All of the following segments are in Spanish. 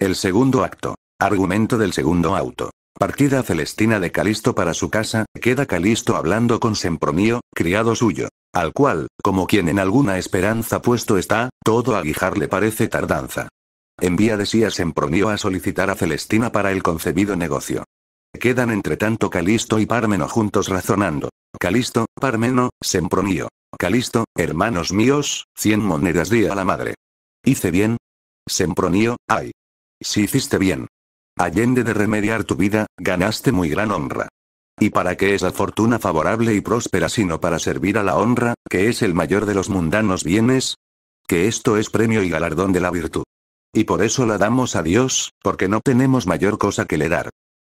El segundo acto. Argumento del segundo auto. Partida celestina de Calisto para su casa, queda Calisto hablando con Sempronio, criado suyo. Al cual, como quien en alguna esperanza puesto está, todo aguijar le parece tardanza. Envía de sí a Sempronio a solicitar a Celestina para el concebido negocio. Quedan entre tanto Calisto y Parmeno juntos razonando. Calisto, Parmeno, Sempronio. Calisto, hermanos míos, cien monedas di a la madre. ¿Hice bien? Sempronio, ay, si hiciste bien. Allende de remediar tu vida, ganaste muy gran honra. ¿Y para qué es la fortuna favorable y próspera sino para servir a la honra, que es el mayor de los mundanos bienes? Que esto es premio y galardón de la virtud. Y por eso la damos a Dios, porque no tenemos mayor cosa que le dar.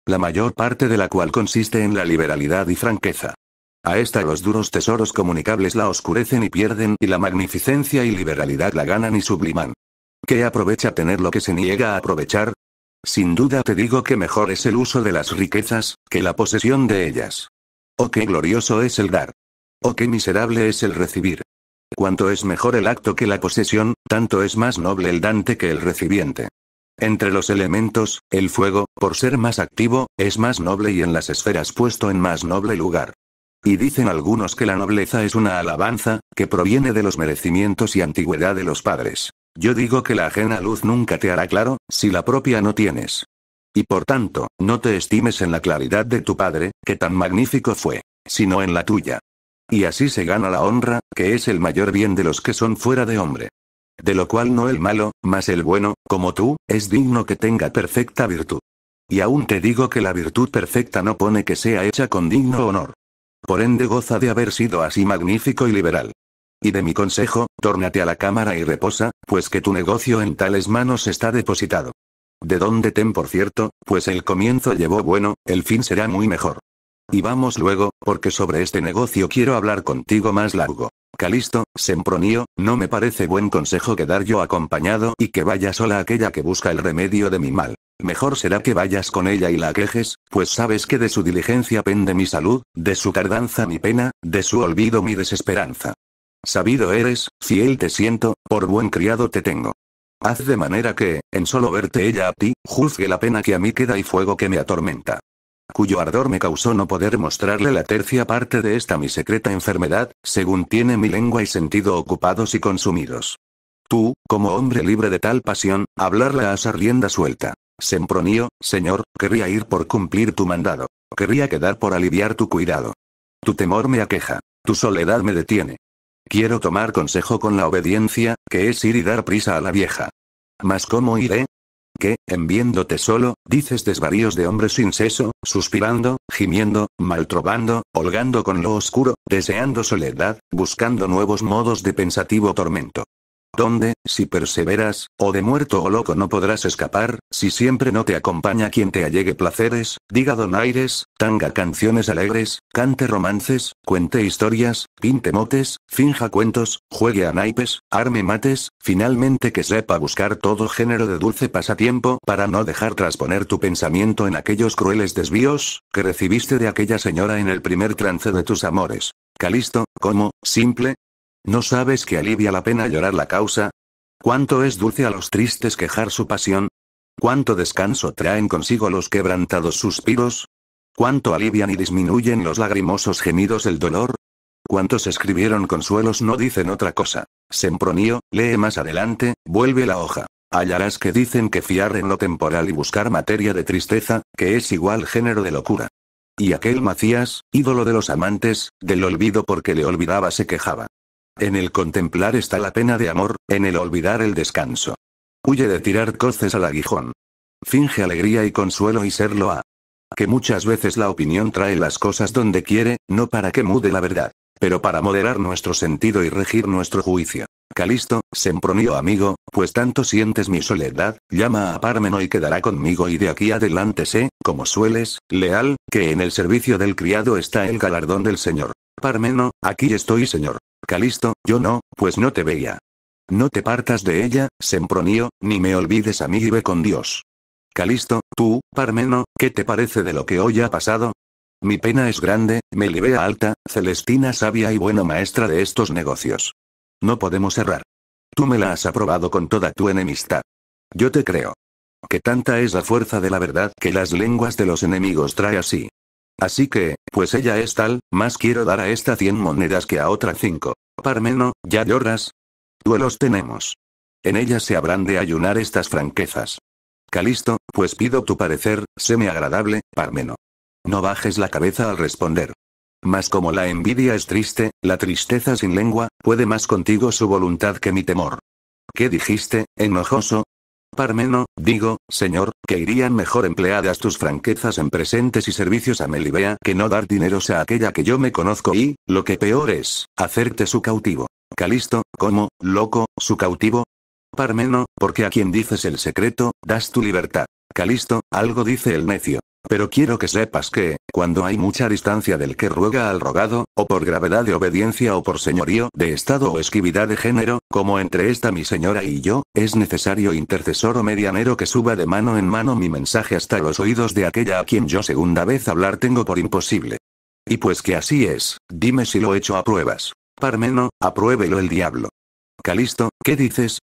La mayor parte de la cual consiste en la liberalidad y franqueza. A esta los duros tesoros comunicables la oscurecen y pierden, y la magnificencia y liberalidad la ganan y subliman. ¿Qué aprovecha tener lo que se niega a aprovechar? Sin duda te digo que mejor es el uso de las riquezas, que la posesión de ellas. O oh, qué glorioso es el dar. o oh, qué miserable es el recibir. Cuanto es mejor el acto que la posesión, tanto es más noble el dante que el recibiente. Entre los elementos, el fuego, por ser más activo, es más noble y en las esferas puesto en más noble lugar. Y dicen algunos que la nobleza es una alabanza, que proviene de los merecimientos y antigüedad de los padres. Yo digo que la ajena luz nunca te hará claro, si la propia no tienes. Y por tanto, no te estimes en la claridad de tu padre, que tan magnífico fue, sino en la tuya. Y así se gana la honra, que es el mayor bien de los que son fuera de hombre. De lo cual no el malo, mas el bueno, como tú, es digno que tenga perfecta virtud. Y aún te digo que la virtud perfecta no pone que sea hecha con digno honor. Por ende goza de haber sido así magnífico y liberal. Y de mi consejo, tórnate a la cámara y reposa, pues que tu negocio en tales manos está depositado. De dónde ten por cierto, pues el comienzo llevó bueno, el fin será muy mejor. Y vamos luego, porque sobre este negocio quiero hablar contigo más largo. Calisto, Sempronio, no me parece buen consejo quedar yo acompañado y que vaya sola aquella que busca el remedio de mi mal. Mejor será que vayas con ella y la quejes, pues sabes que de su diligencia pende mi salud, de su tardanza mi pena, de su olvido mi desesperanza. Sabido eres, fiel te siento, por buen criado te tengo. Haz de manera que, en solo verte ella a ti, juzgue la pena que a mí queda y fuego que me atormenta. Cuyo ardor me causó no poder mostrarle la tercia parte de esta mi secreta enfermedad, según tiene mi lengua y sentido ocupados y consumidos. Tú, como hombre libre de tal pasión, hablarla a rienda suelta. Sempronio, señor, querría ir por cumplir tu mandado. Querría quedar por aliviar tu cuidado. Tu temor me aqueja. Tu soledad me detiene. Quiero tomar consejo con la obediencia, que es ir y dar prisa a la vieja. Mas ¿cómo iré? Que, en viéndote solo, dices desvaríos de hombre sin seso, suspirando, gimiendo, maltrobando, holgando con lo oscuro, deseando soledad, buscando nuevos modos de pensativo tormento donde, si perseveras, o de muerto o loco no podrás escapar, si siempre no te acompaña quien te allegue placeres, diga donaires, tanga canciones alegres, cante romances, cuente historias, pinte motes, finja cuentos, juegue a naipes, arme mates, finalmente que sepa buscar todo género de dulce pasatiempo para no dejar trasponer tu pensamiento en aquellos crueles desvíos, que recibiste de aquella señora en el primer trance de tus amores. Calisto, como, simple, ¿No sabes que alivia la pena llorar la causa? ¿Cuánto es dulce a los tristes quejar su pasión? ¿Cuánto descanso traen consigo los quebrantados suspiros? ¿Cuánto alivian y disminuyen los lagrimosos gemidos el dolor? ¿Cuántos escribieron consuelos no dicen otra cosa? Sempronio, lee más adelante, vuelve la hoja. Hallarás que dicen que fiar en lo temporal y buscar materia de tristeza, que es igual género de locura. Y aquel Macías, ídolo de los amantes, del olvido porque le olvidaba se quejaba. En el contemplar está la pena de amor, en el olvidar el descanso. Huye de tirar coces al aguijón. Finge alegría y consuelo y serlo a. Que muchas veces la opinión trae las cosas donde quiere, no para que mude la verdad, pero para moderar nuestro sentido y regir nuestro juicio. Calisto, sempronio amigo, pues tanto sientes mi soledad, llama a Parmeno y quedará conmigo y de aquí adelante sé, como sueles, leal, que en el servicio del criado está el galardón del Señor. Parmeno, aquí estoy Señor. Calisto, yo no, pues no te veía. No te partas de ella, Sempronio, ni me olvides a mí y ve con Dios. Calisto, tú, Parmeno, ¿qué te parece de lo que hoy ha pasado? Mi pena es grande, me vea alta, Celestina sabia y buena maestra de estos negocios. No podemos errar. Tú me la has aprobado con toda tu enemistad. Yo te creo. Que tanta es la fuerza de la verdad que las lenguas de los enemigos trae así. Así que, pues ella es tal, más quiero dar a esta 100 monedas que a otra cinco. Parmeno, ¿ya lloras? Duelos tenemos. En ella se habrán de ayunar estas franquezas. Calisto, pues pido tu parecer, semi agradable, Parmeno. No bajes la cabeza al responder. Mas como la envidia es triste, la tristeza sin lengua, puede más contigo su voluntad que mi temor. ¿Qué dijiste, enojoso? Parmeno, digo, señor, que irían mejor empleadas tus franquezas en presentes y servicios a Melibea que no dar dineros a aquella que yo me conozco y, lo que peor es, hacerte su cautivo. Calisto, ¿cómo, loco, su cautivo? Parmeno, porque a quien dices el secreto, das tu libertad. Calisto, algo dice el necio. Pero quiero que sepas que, cuando hay mucha distancia del que ruega al rogado, o por gravedad de obediencia o por señorío de estado o esquividad de género, como entre esta mi señora y yo, es necesario intercesor o medianero que suba de mano en mano mi mensaje hasta los oídos de aquella a quien yo segunda vez hablar tengo por imposible. Y pues que así es, dime si lo he hecho a pruebas. Parmeno, apruébelo el diablo. Calisto, ¿qué dices?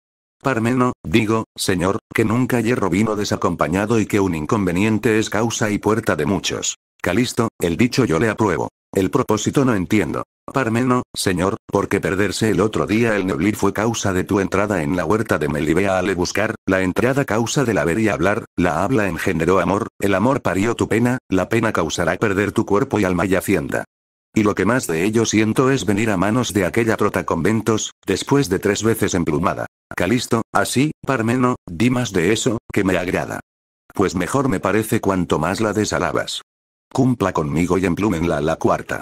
Parmeno, digo, señor, que nunca hierro vino desacompañado y que un inconveniente es causa y puerta de muchos. Calisto, el dicho yo le apruebo. El propósito no entiendo. Parmeno, señor, porque perderse el otro día el neblir fue causa de tu entrada en la huerta de Melibea al buscar, la entrada causa de la haber y hablar, la habla engendró amor, el amor parió tu pena, la pena causará perder tu cuerpo y alma y hacienda. Y lo que más de ello siento es venir a manos de aquella trota conventos, después de tres veces emplumada. Calisto, así, Parmeno, di más de eso, que me agrada. Pues mejor me parece cuanto más la desalabas. Cumpla conmigo y emplúmenla la cuarta.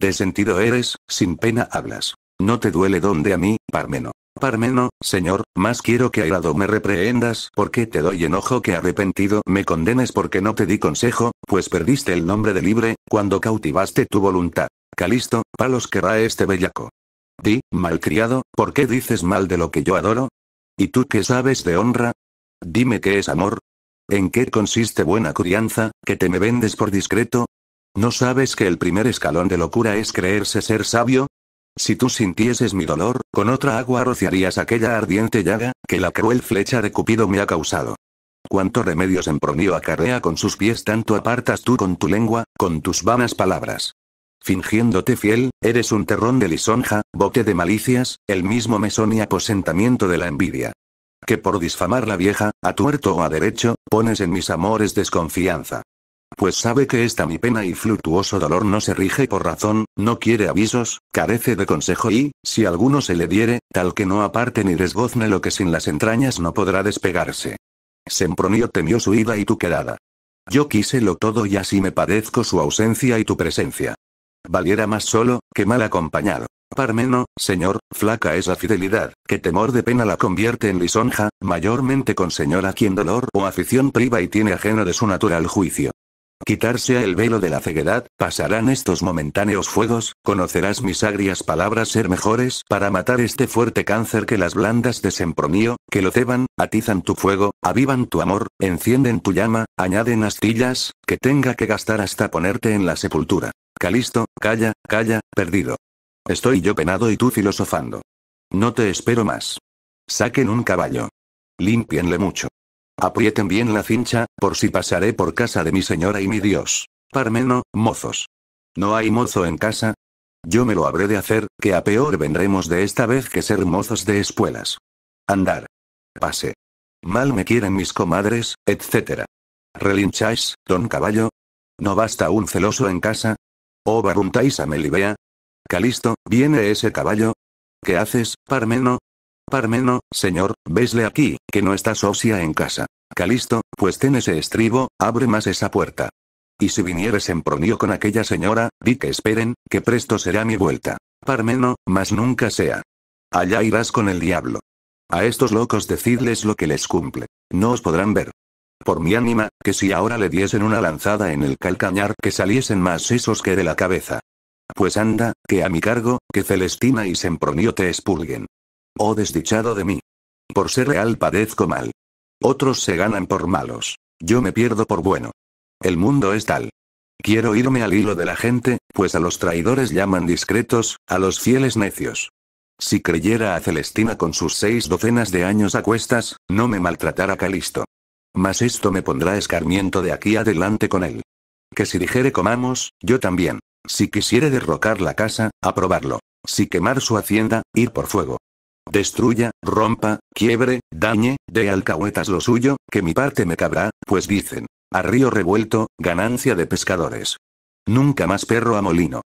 De sentido eres, sin pena hablas. No te duele donde a mí, Parmeno. Parmeno, señor, más quiero que airado me reprehendas porque te doy enojo que arrepentido me condenes porque no te di consejo, pues perdiste el nombre de libre, cuando cautivaste tu voluntad. Calisto, palos querrá este bellaco. Di, malcriado, ¿por qué dices mal de lo que yo adoro? ¿Y tú qué sabes de honra? Dime qué es amor. ¿En qué consiste buena crianza, que te me vendes por discreto? ¿No sabes que el primer escalón de locura es creerse ser sabio? Si tú sintieses mi dolor, con otra agua rociarías aquella ardiente llaga, que la cruel flecha de Cupido me ha causado. Cuánto remedios pronio acarrea con sus pies tanto apartas tú con tu lengua, con tus vanas palabras. Fingiéndote fiel, eres un terrón de lisonja, bote de malicias, el mismo mesón y aposentamiento de la envidia. Que por disfamar la vieja, a tuerto o a derecho, pones en mis amores desconfianza pues sabe que esta mi pena y fluctuoso dolor no se rige por razón, no quiere avisos, carece de consejo y, si alguno se le diere, tal que no aparte ni desgozne lo que sin las entrañas no podrá despegarse. Sempronio temió su ida y tu quedada. Yo lo todo y así me padezco su ausencia y tu presencia. Valiera más solo, que mal acompañado. Parmeno, señor, flaca es la fidelidad, que temor de pena la convierte en lisonja, mayormente con señora quien dolor o afición priva y tiene ajeno de su natural juicio quitarse el velo de la ceguedad, pasarán estos momentáneos fuegos, conocerás mis agrias palabras ser mejores para matar este fuerte cáncer que las blandas de sempronio, que lo ceban, atizan tu fuego, avivan tu amor, encienden tu llama, añaden astillas, que tenga que gastar hasta ponerte en la sepultura. Calisto, calla, calla, perdido. Estoy yo penado y tú filosofando. No te espero más. Saquen un caballo. Límpienle mucho. Aprieten bien la cincha, por si pasaré por casa de mi señora y mi Dios. Parmeno, mozos. ¿No hay mozo en casa? Yo me lo habré de hacer, que a peor vendremos de esta vez que ser mozos de espuelas. Andar. Pase. Mal me quieren mis comadres, etc. ¿Relincháis, don caballo? ¿No basta un celoso en casa? ¿O baruntáis a Melibea? Calisto, ¿viene ese caballo? ¿Qué haces, Parmeno? Parmeno, señor, vesle aquí, que no está Socia en casa. Calisto, pues ten ese estribo, abre más esa puerta. Y si vinieres en pronio con aquella señora, di que esperen, que presto será mi vuelta. Parmeno, más nunca sea. Allá irás con el diablo. A estos locos decidles lo que les cumple. No os podrán ver. Por mi ánima, que si ahora le diesen una lanzada en el calcañar que saliesen más sesos que de la cabeza. Pues anda, que a mi cargo, que Celestina y Sempronio te expulguen. Oh desdichado de mí. Por ser real padezco mal. Otros se ganan por malos. Yo me pierdo por bueno. El mundo es tal. Quiero irme al hilo de la gente, pues a los traidores llaman discretos, a los fieles necios. Si creyera a Celestina con sus seis docenas de años a cuestas, no me maltratara Calisto. Mas esto me pondrá escarmiento de aquí adelante con él. Que si dijere comamos, yo también. Si quisiere derrocar la casa, aprobarlo. Si quemar su hacienda, ir por fuego destruya, rompa, quiebre, dañe, de alcahuetas lo suyo, que mi parte me cabrá, pues dicen, a río revuelto, ganancia de pescadores. Nunca más perro a molino.